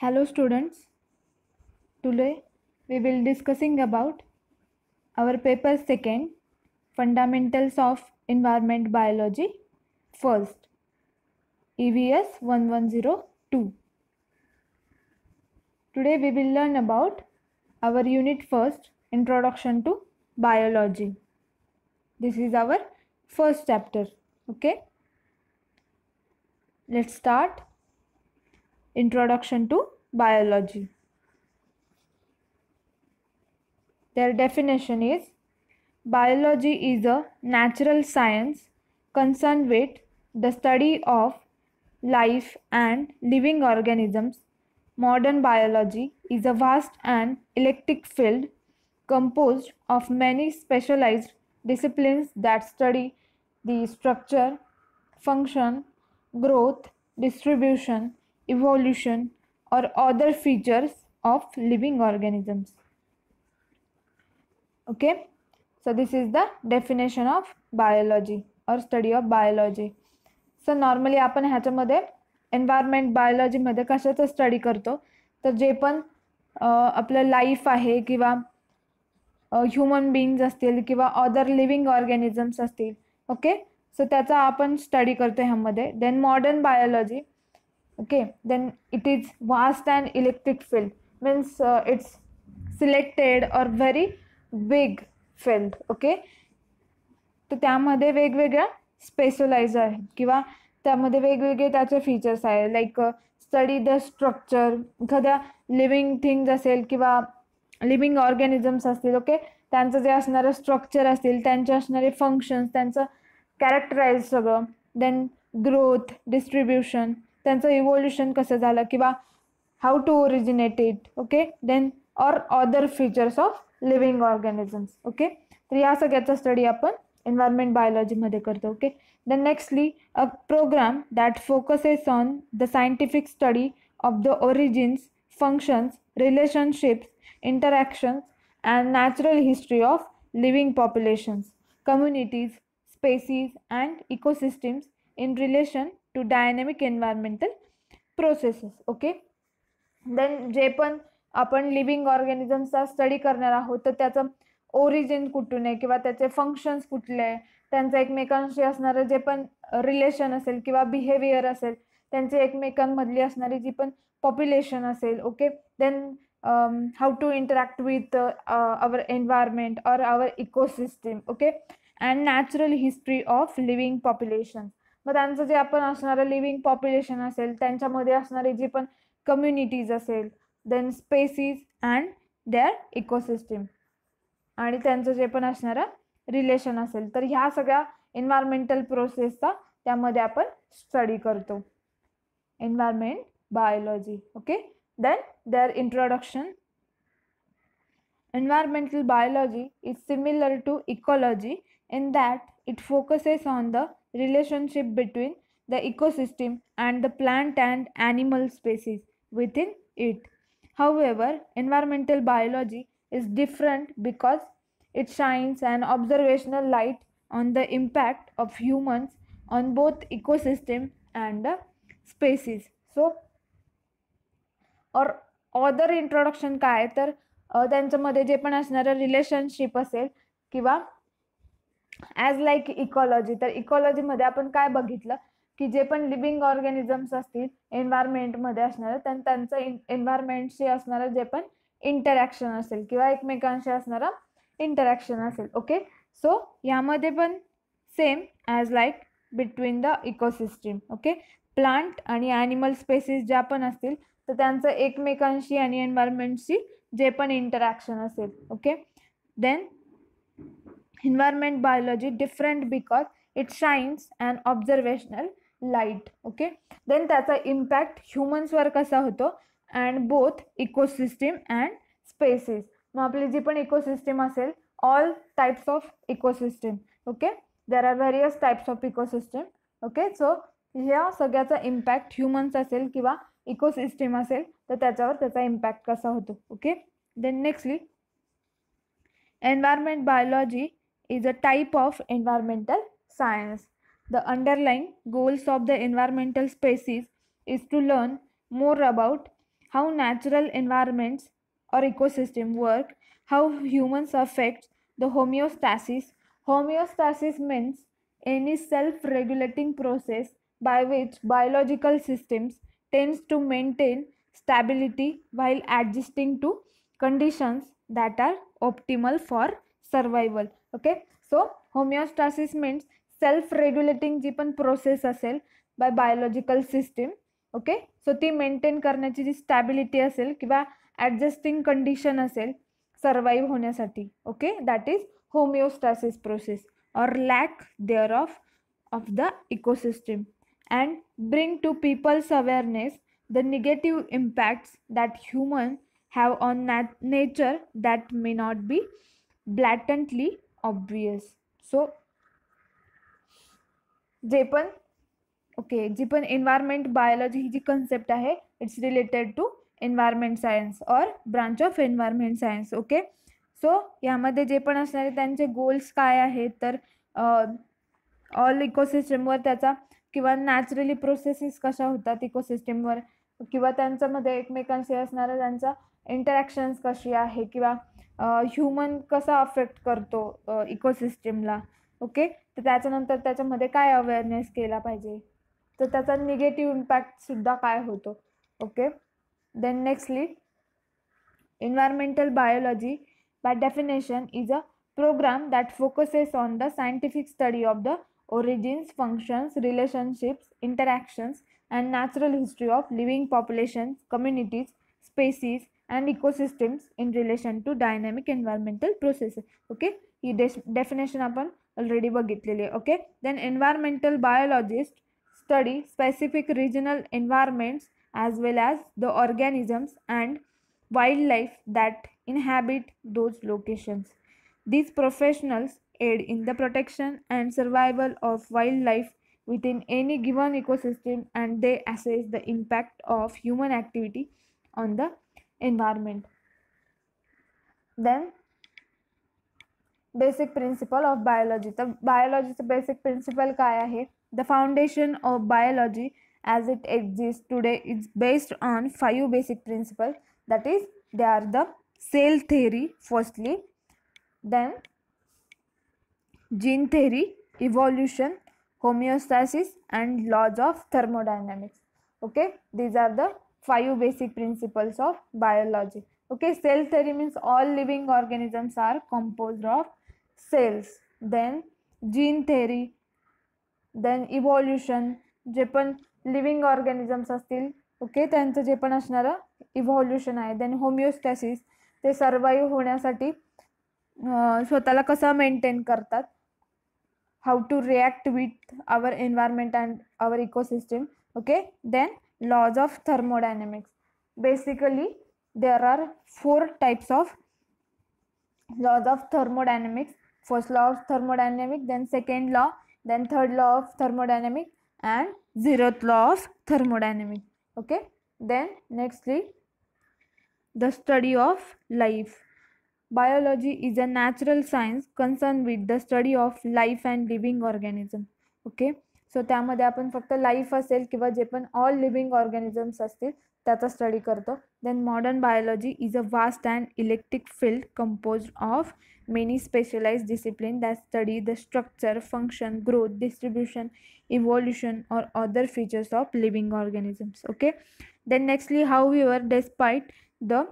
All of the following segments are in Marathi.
hello students today we will discussing about our paper second fundamentals of environment biology first evs 1102 today we will learn about our unit first introduction to biology this is our first chapter okay let's start Introduction to Biology. Their definition is Biology is a natural science concerned with the study of life and living organisms. Modern biology is a vast and eclectic field composed of many specialized disciplines that study the structure, function, growth, distribution, evolution or other features of living organisms okay so this is the definition of biology or study of biology so normally apan hyachamade environment biology madhe kashacha study karto tar je pan apla life ahe kiwa uh, human beings astil kiwa other living organisms astil okay so tyacha apan study karto hyamade then modern biology okay then it is vast and electric field means it's selected or very big field okay तर त्यामध्ये वेगवेगळ्या स्पेशलाइज आहेत किंवा त्यामध्ये वेगवेगळे त्याचे फीचर्स आहे लाईक स्टडी द स्ट्रक्चर एखाद्या लिव्हिंग थिंग्ज असेल किंवा लिव्हिंग ऑर्गॅनिझम्स असतील ओके त्यांचं जे असणारं स्ट्रक्चर असतील त्यांचे असणारे फंक्शन्स त्यांचं कॅरेक्टराइज सगळं देन ग्रोथ डिस्ट्रीब्युशन त्यांचं इव्होल्युशन कसं झालं किंवा how to originate it okay then or other features of living organisms okay तर या सगळ्याचा स्टडी आपण एन्व्हायरमेंट बायोलॉजीमध्ये करतो okay then nextly a programme that focuses on the scientific study of the origins functions relationships interactions and natural history of living populations communities species and ecosystems in relation to dynamic environmental processes okay then जे पण आपण लिव्हिंग ऑर्गॅनिझम्सचा स्टडी करणार आहोत तर त्याचं ओरिजिन कुठून आहे किंवा त्याचे फंक्शन्स कुठले आहे त्यांचं एकमेकांशी असणारं जे पण रिलेशन असेल किंवा बिहेवियर असेल त्यांचे एकमेकांमधली असणारी जी पण पॉप्युलेशन असेल okay then how to interact with our environment or our ecosystem okay and natural history of living population मग त्यांचं जे आपण असणारं लिव्हिंग पॉप्युलेशन असेल त्यांच्यामध्ये असणारी जे पण कम्युनिटीज असेल then species and their ecosystem आणि त्यांचं जे पण असणारं रिलेशन असेल तर ह्या सगळ्या एन्व्हायरमेंटल प्रोसेसचा त्यामध्ये आपण स्टडी करतो environment biology okay then their introduction environmental biology is similar to ecology in that it focuses on the relationship between the ecosystem and the plant and animal species within it. However, environmental biology is different because it shines an observational light on the impact of humans on both ecosystem and the species. So, or or other introduction काय तर त्यांच्यामध्ये जे पण असणारं रिलेशनशिप असेल किंवा ॲज लाईक इकॉलॉजी तर इकॉलॉजीमध्ये आपण काय बघितलं की जे पण लिव्हिंग ऑर्गॅनिझम्स असतील एन्व्हायरमेंटमध्ये असणारं तर त्यांचं इन एन्व्हायरमेंटशी असणारं जे पण इंटरॅक्शन असेल किंवा एकमेकांशी असणारं इंटरॅक्शन असेल ओके सो यामध्ये पण same as like between the ecosystem okay plant आणि ॲनिमल स्पेसिस ज्या पण असतील तर त्यांचं एकमेकांशी आणि एन्व्हायरमेंटशी जे पण इंटरॅक्शन असेल okay then environment biology different because it's shines an observational light okay then त्याचा इम्पॅक्ट ह्युमन्सवर वर कसा होतो and both ecosystem and species मग आपली जी पण इकोसिस्टीम असेल all types of ecosystem okay there are various types of ecosystem okay so ह्या सगळ्याचा इम्पॅक्ट ह्युमन्स असेल किंवा इकोसिस्टीम असेल तर त्याच्यावर त्याचा इम्पॅक्ट कसा होतो okay then nextly environment biology is a type of environmental science. The underlying goals of the environmental spaces is to learn more about how natural environments or ecosystem work, how humans affect the homeostasis. Homeostasis means any self-regulating process by which biological systems tends to maintain stability while adjusting to conditions that are optimal for survival okay so homeostasis means self regulating जी पण प्रोसेस असेल by biological system okay so ती मेंटेन करण्याची जी स्टॅबिलिटी असेल किंवा ॲडजस्टिंग कंडिशन असेल सर्वाईव्ह होण्यासाठी okay that is homeostasis process or lack thereof of the ecosystem and bring to people's awareness the negative impacts that human have on नॅ nature that may not be blatantly obvious so जे पण ओके जी पण एन्व्हायरमेंट बायोलॉजी ही जी कन्सेप्ट आहे it's related to environment science or branch of environment science okay so यामध्ये जे पण असणारे त्यांचे गोल्स काय आहेत तर ऑल इकोसिस्टमवर त्याचा किंवा नॅचरली प्रोसेसेस कशा होतात इकोसिस्टमवर किंवा त्यांच्यामध्ये एकमेकांशी असणारा त्यांचा इंटरॅक्शन्स कशी आहे किंवा ह्युमन कसा अफेक्ट करतो इकोसिस्टमला ओके तर त्याच्यानंतर त्याच्यामध्ये काय अवेअरनेस केला पाहिजे तर त्याचा निगेटिव्ह इम्पॅक्टसुद्धा काय होतो okay then nextly environmental biology by definition is a programme that focuses on the scientific study of the origins functions relationships interactions and natural history of living population communities species and ecosystems in relation to dynamic environmental processes okay ही डेश डेफिनेशन आपण ऑलरेडी बघितलेली आहे okay then environmental biologist study specific regional environments as well as the organisms and wildlife that inhabit those locations these professionals aid in the protection and survival of wildlife within any given ecosystem and they assess the impact of human activity on the environment. Then basic principle of biology. The biology basic principle kaya आया The foundation of biology as it exists today is based on five basic principles. That is, they are the cell theory firstly, then gene theory, evolution, homeostasis and laws of thermodynamics. Okay, these are the five basic principles of biology okay cells theory means all living organisms are composed of cells then gene theory then evolution जे पण लिव्हिंग ऑर्गॅनिझम्स असतील ओके त्यांचं जे पण असणारं इव्हॉल्युशन आहे देन होमिओस्टॅसिस ते सर्वाईव्ह होण्यासाठी स्वतःला कसं मेंटेन करतात how to react with our environment and our ecosystem okay then laws of thermodynamics basically there are four types of laws of thermodynamics first law of thermodynamics then second law then third law of thermodynamics and zeroth law of thermodynamics okay then nextly the study of life biology is a natural science concerned with the study of life and living organism okay so त्यामध्ये आपण फक्त लाईफ असेल किंवा जे पण ऑल लिव्हिंग ऑर्गॅनिझम्स असतील त्याचा स्टडी करतो then modern biology is a vast and electric field compose of many specialise discipline that study the structure function growth distribution evolution or other features of living organisms okay then nextly how your despite the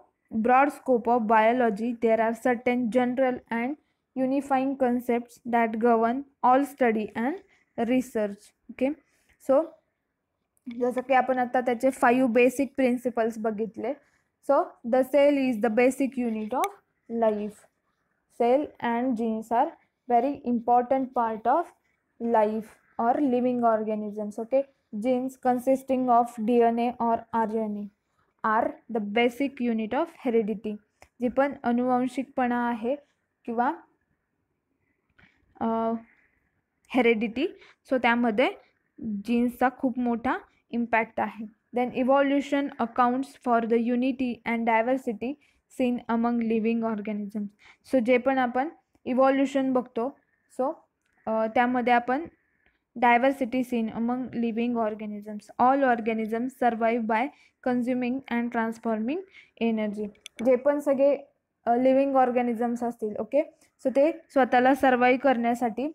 broad scope of biology, there are certain general and unifying concepts that govern all study and research okay so जसं की आपण आता त्याचे फाईव्ह बेसिक प्रिन्सिपल्स बघितले so the cell is the basic unit of life cell and genes are very important part of life genes genes of D D N A R N A are the basic unit of heredity जी पण अनुवंशिकपणा आहे किंवा हेरेडिटी सो त्यामध्ये जीन्सचा खूप मोठा इम्पॅक्ट आहे then evolution accounts for the unity and diversity seen among living organisms so जे पण आपण इव्हॉल्युशन बघतो सो त्यामध्ये आपण diversity seen among living organisms all organisms survive by consuming and transforming energy जे पण सगळे लिव्हिंग ऑर्गॅनिझम्स असतील ओके सो ते स्वतःला सर्वाईव्ह करण्यासाठी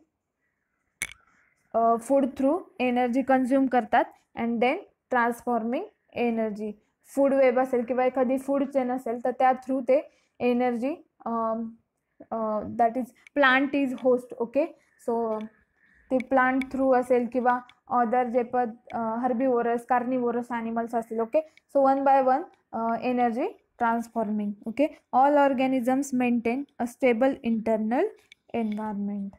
फूड थ्रू एनर्जी कन्झ्युम करतात and then transforming energy food web असेल किंवा एखादी फूड चेन असेल तर त्या थ्रू ते energy that is plant is host okay so ते प्लांट थ्रू असेल किंवा अदर जे पद कार्नी कार्निवोरस ॲनिमल्स असतील okay so one by one energy transforming okay all organisms maintain a stable internal environment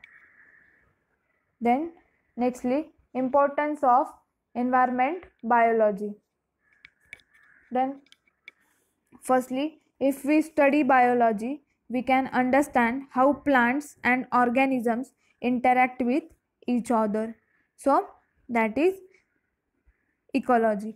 then Nextly, importance of environment biology. Then, firstly, if we study biology, we can understand how plants and organisms interact with each other. So, that is ecology.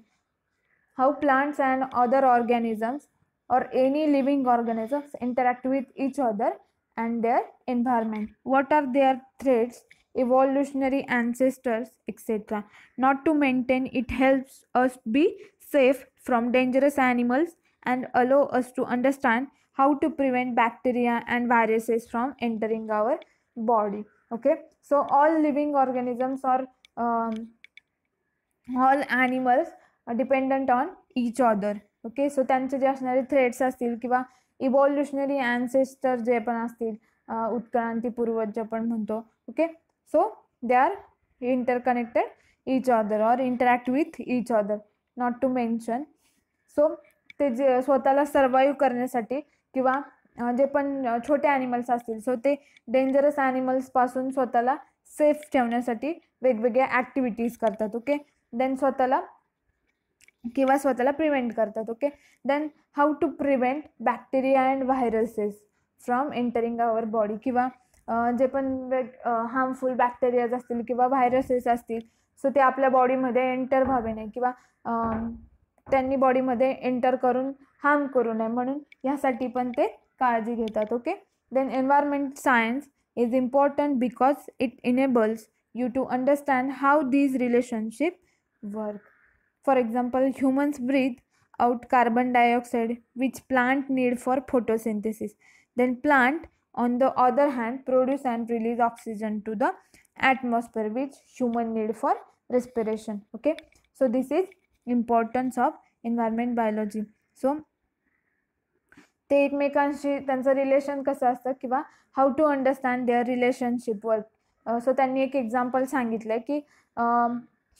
How plants and other organisms or any living organisms interact with each other and their environment. What are their threats evolutionary ancestors, etc. Not to maintain, it helps us be safe from dangerous animals and allow us to understand how to prevent bacteria and viruses from entering our body. Okay, so all living organisms or um, all animals are dependent on each other. Okay, so त्यांचे जे असणारे थ्रेड्स असतील किंवा evolutionary ancestors जे पण असतील उत्क्रांती पूर्वज जे म्हणतो So they are interconnected each other or interact with each other. Not to mention so ते जे स्वतःला सर्वाईव्ह करण्यासाठी किंवा जे पण छोटे ॲनिमल्स असतील सो ते डेंजरस ॲनिमल्सपासून स्वतःला सेफ ठेवण्यासाठी वेगवेगळ्या ॲक्टिव्हिटीज करतात ओके देन स्वतःला किंवा स्वतःला प्रिव्हेंट करतात okay then how to prevent bacteria and viruses from entering our body किंवा जे पण हार्मफुल बॅक्टेरियाज असतील किंवा व्हायरसेस असतील सो ते आपल्या बॉडीमध्ये एंटर व्हावे नाही किंवा त्यांनी बॉडीमध्ये एंटर करून हार्म करू नये म्हणून ह्यासाठी पण ते काळजी घेतात okay then environment science is important because it enables you to understand how these relationship work for example humans breathe out carbon dioxide which plant need for photosynthesis then plant on the other hand produce and release oxygen to the atmosphere which human need for respiration okay so this is importance of environment biology so ते एकमेकांशी त्यांचं रिलेशन कसं असतं किंवा हाऊ टू अंडरस्टँड देअर रिलेशनशिपवर सो त्यांनी एक एक्झाम्पल सांगितलं आहे की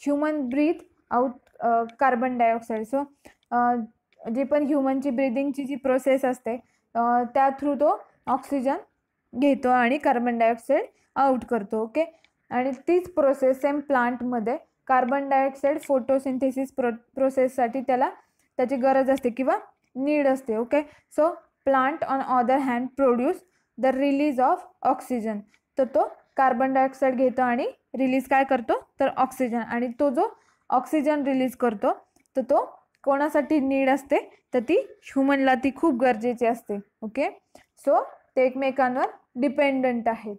human breathe out carbon dioxide so human पण ह्युमनची ब्रिदिंगची जी प्रोसेस असते त्या थ्रू तो ऑक्सिजन घेतो आणि कार्बन डायऑक्साईड आउट करतो ओके आणि तीच प्रोसेस सेम प्लांटमध्ये कार्बन डायऑक्साईड फोटोसिंथेसिस प्रो प्रोसेससाठी त्याला त्याची गरज असते किंवा नीड असते okay so plant on other hand produce the release of oxygen तर तो कार्बन डायऑक्साईड घेतो आणि रिलीज काय करतो तर ऑक्सिजन आणि तो जो ऑक्सिजन रिलीज करतो तर तो कोणासाठी नीड असते तर ती ह्युमनला ती खूप गरजेची असते ओके सो ते एकमेकांवर डिपेंडंट आहेत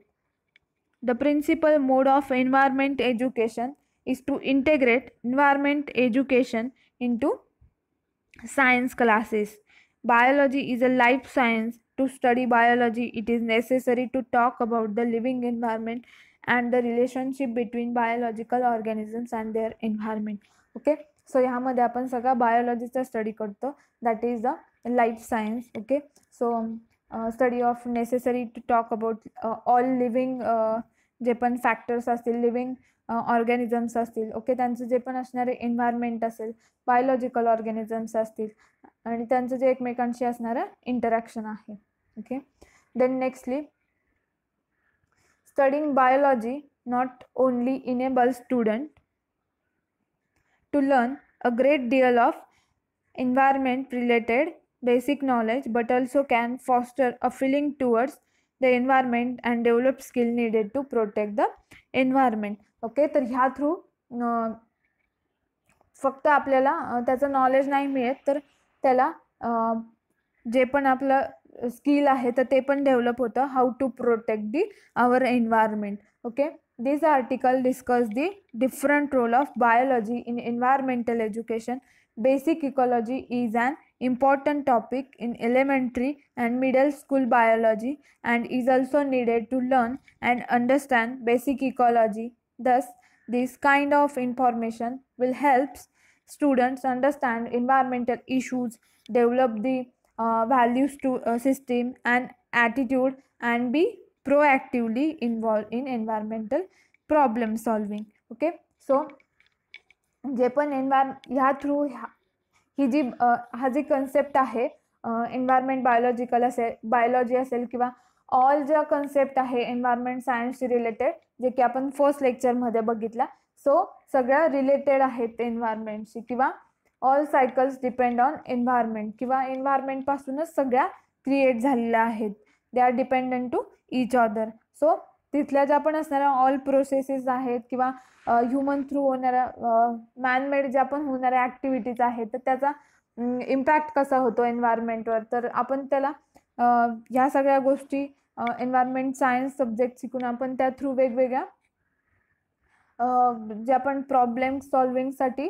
the principal mode of environment education is to integrate environment education into science classes biology is a life science to study biology it is necessary to talk about the living environment and the relationship between biological organisms and their environment okay so ह्यामध्ये आपण सगळा बायोलॉजीचा स्टडी करतो that is the life science okay so study of necessary to talk about all living जे पण फॅक्टर्स असतील लिव्हिंग ऑर्गॅनिझम्स असतील ओके त्यांचं जे पण असणारे एन्व्हायरमेंट असेल बायोलॉजिकल ऑर्गॅनिझम्स असतील आणि त्यांचं जे एकमेकांशी असणारं इंटरॅक्शन आहे okay then nextly studying biology not only enable student to learn a great deal of environment related basic knowledge but also can foster a feeling towards the environment and develop skill needed to protect the environment okay तर ह्या थ्रू फक्त आपल्याला त्याचं नॉलेज नाही मिळत तर त्याला जे पण आपलं स्किल आहे तर ते पण डेव्हलप होतं how to protect the our environment okay this article discuss the different role of biology in environmental education basic ecology is and important topic in elementary and middle school biology and is also needed to learn and understand basic ecology. Thus, this kind of information will help students understand environmental issues, develop the uh, values to a uh, system and attitude and be proactively involved in environmental problem solving. Okay, so जे पण एन्व्हायर ह्या थ्रू ही जी हा जी कन्सेप्ट आहे एन्व्हायरमेंट बायोलॉजिकल असेल बायोलॉजी असेल किंवा ऑल ज्या कन्सेप्ट आहे एन्व्हायरमेंट सायन्सशी रिलेटेड जे की आपण फर्स्ट लेक्चरमध्ये बघितला सो सगळ्या रिलेटेड आहेत एन्व्हायरमेंटशी किंवा all cycles depend on environment किंवा एन्व्हायरमेंटपासूनच सगळ्या क्रिएट झालेल्या आहेत they are dependent to each other so तिथल्या ज्या पण असणाऱ्या ऑल प्रोसेसेस आहेत किंवा ह्युमन थ्रू होणाऱ्या मॅनमेड ज्या पण होणाऱ्या ॲक्टिव्हिटीज आहेत तर त्याचा इम्पॅक्ट कसा होतो एन्व्हायरमेंटवर तर आपण त्याला ह्या सगळ्या गोष्टी एन्व्हायरमेंट सायन्स सब्जेक्ट शिकून आपण त्या थ्रू वेगवेगळ्या ज्या आपण प्रॉब्लेम सॉल्विंगसाठी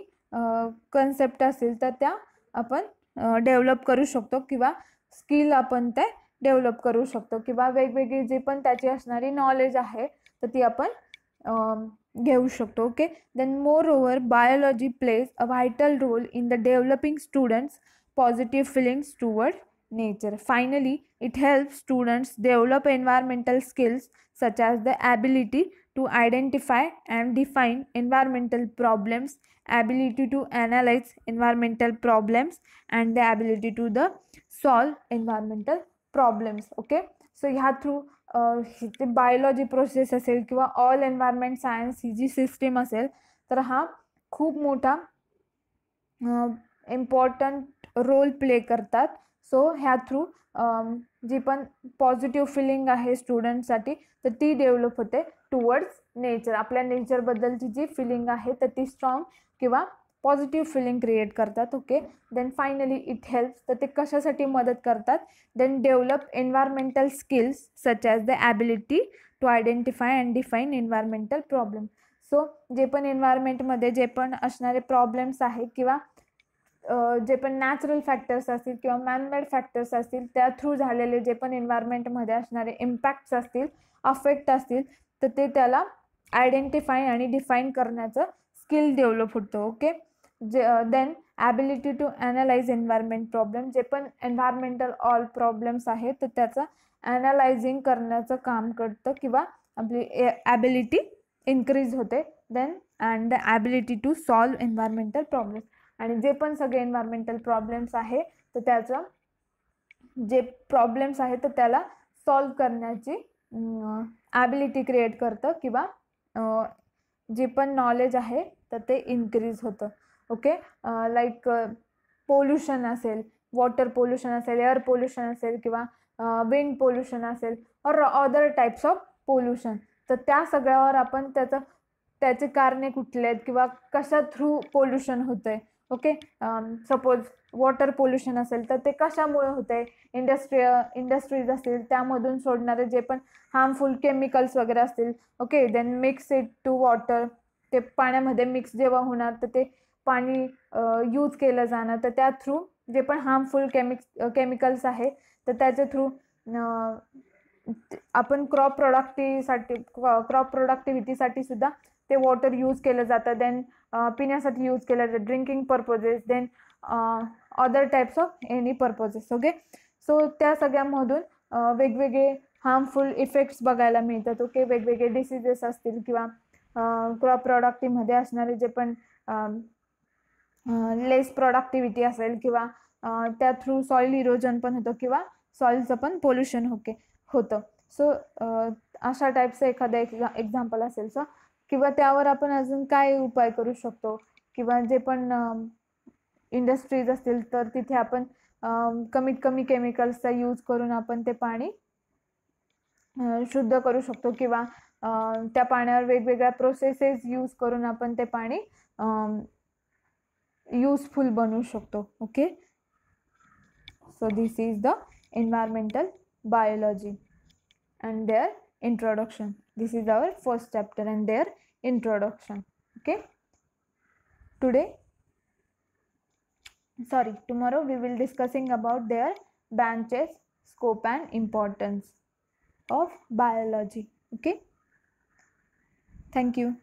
कन्सेप्ट असेल तर त्या आपण डेव्हलप करू शकतो किंवा स्किल आपण ते डेव्हलप करू शकतो किंवा वेगवेगळी जी पण त्याची असणारी नॉलेज आहे तर ती आपण घेऊ शकतो okay then moreover biology plays a vital role in the developing students positive feelings toward nature finally it help students develop environmental skills such as the ability to identify and define environmental problems ability to analyse environmental problems and the ability to the solve environmental problems okay so ह्या थ्रू ते बायोलॉजी प्रोसेस असेल किंवा ऑल एन्व्हायरमेंट सायन्स ही जी सिस्टीम असेल तर हा खूप मोठा इम्पॉर्टंट रोल प्ले करतात सो ह्या थ्रू जी पण पॉझिटिव्ह फिलिंग आहे स्टुडंटसाठी तर ती डेव्हलप होते टुवर्ड्स नेचर आपल्या नेचरबद्दलची जी फिलिंग आहे तर ती स्ट्रॉंग किंवा पॉझिटिव्ह फिलिंग क्रिएट करतात okay then finally it helps तर ते कशासाठी मदत करतात then develop environmental skills such as the ability to identify and define environmental problem so जे पण एन्व्हायरमेंटमध्ये जे पण असणारे प्रॉब्लेम्स आहेत किंवा जे पण नॅचरल फॅक्टर्स असतील किंवा मॅनमेड फॅक्टर्स असतील त्या थ्रू झालेले जे पण एन्व्हायरमेंटमध्ये असणारे इम्पॅक्ट्स असतील अफेक्ट असतील तर ते त्याला आयडेंटिफाय आणि डिफाईन करण्याचं स्किल डेव्हलप होतं ओके जे then ability to analyse environment problem जे पण एन्व्हायरमेंटल ऑल प्रॉब्लेम्स आहेत तर त्याचं ॲनालायझिंग करण्याचं काम करतं किंवा आपली ॲबिलिटी इन्क्रीज होते then and the ability to solve environmental problems आणि जे पण सगळे एन्व्हायरमेंटल प्रॉब्लेम्स आहे तर त्याचं जे प्रॉब्लेम्स आहे तर त्याला सॉल्व करण्याची ॲबिलिटी क्रिएट करतं किंवा जे पण नॉलेज आहे तर ते इन्क्रीज होतं ओके लाईक पोल्युशन असेल वॉटर पोल्युशन असेल एअर पोल्युशन असेल किंवा विंड पोल्युशन असेल और अदर टाईप्स ऑफ पोल्युशन तर त्या सगळ्यावर आपण त्याचं त्याचे कारणे कुठले आहेत किंवा कशा थ्रू पोल्युशन होतं आहे ओके सपोज वॉटर पोल्युशन असेल तर ते कशामुळे होतं आहे इंडस्ट्री इंडस्ट्रीज असतील त्यामधून सोडणारे जे पण हार्मफुल केमिकल्स वगैरे असतील okay then mix it to water ते पाण्यामध्ये मिक्स जेव्हा होणार तर ते पाणी यूज केलं जाणं तर त्या थ्रू जे पण हार्मफुल केमिक केमिकल्स आहे तर त्याच्या थ्रू आपण क्रॉप प्रोडक्टीसाठी क्रॉप प्रोडक्टिव्हिटीसाठी सुद्धा ते वॉटर यूज केलं जातं देन पिण्यासाठी यूज केलं जातं drinking purposes then other types of any purposes okay so त्या सगळ्यामधून वेगवेगळे हार्मफुल इफेक्ट्स बघायला मिळतात ओके वेगवेगळे डिसिजेस असतील किंवा क्रॉप प्रॉडक्टीमध्ये असणारे जे पण लेस प्रोडक्टिव्हिटी असेल किंवा त्या थ्रू सॉइल इरोजन पण होतं किंवा सॉईलचं पण पोल्युशन होके होतं सो अशा टाईपचं एखादं एक एक्झाम्पल असेल सो किंवा त्यावर आपण अजून काय उपाय करू शकतो किंवा जे पण इंडस्ट्रीज असतील तर तिथे आपण कमीत कमी केमिकल्सचा यूज करून आपण ते पाणी शुद्ध करू शकतो किंवा त्या पाण्यावर वेगवेगळ्या प्रोसेसेस यूज करून आपण ते पाणी Useful બનू शकतो okay so this is the environmental biology and their introduction this is our first chapter and their introduction okay today sorry tomorrow we will discussing about their branches scope and importance of biology okay thank you